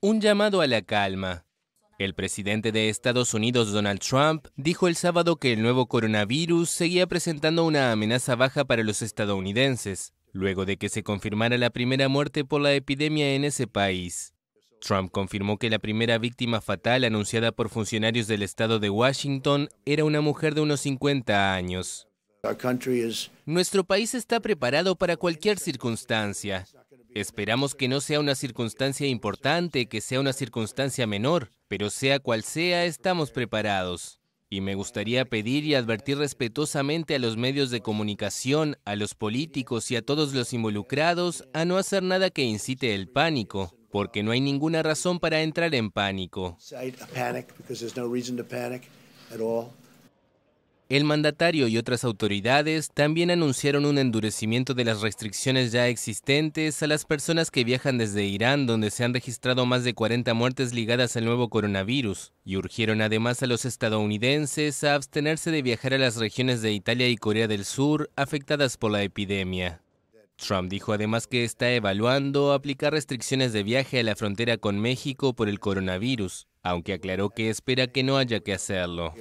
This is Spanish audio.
Un llamado a la calma. El presidente de Estados Unidos, Donald Trump, dijo el sábado que el nuevo coronavirus seguía presentando una amenaza baja para los estadounidenses, luego de que se confirmara la primera muerte por la epidemia en ese país. Trump confirmó que la primera víctima fatal anunciada por funcionarios del estado de Washington era una mujer de unos 50 años. Nuestro país está preparado para cualquier circunstancia. Esperamos que no sea una circunstancia importante, que sea una circunstancia menor, pero sea cual sea, estamos preparados. Y me gustaría pedir y advertir respetuosamente a los medios de comunicación, a los políticos y a todos los involucrados a no hacer nada que incite el pánico, porque no hay ninguna razón para entrar en pánico. El mandatario y otras autoridades también anunciaron un endurecimiento de las restricciones ya existentes a las personas que viajan desde Irán, donde se han registrado más de 40 muertes ligadas al nuevo coronavirus, y urgieron además a los estadounidenses a abstenerse de viajar a las regiones de Italia y Corea del Sur afectadas por la epidemia. Trump dijo además que está evaluando aplicar restricciones de viaje a la frontera con México por el coronavirus, aunque aclaró que espera que no haya que hacerlo.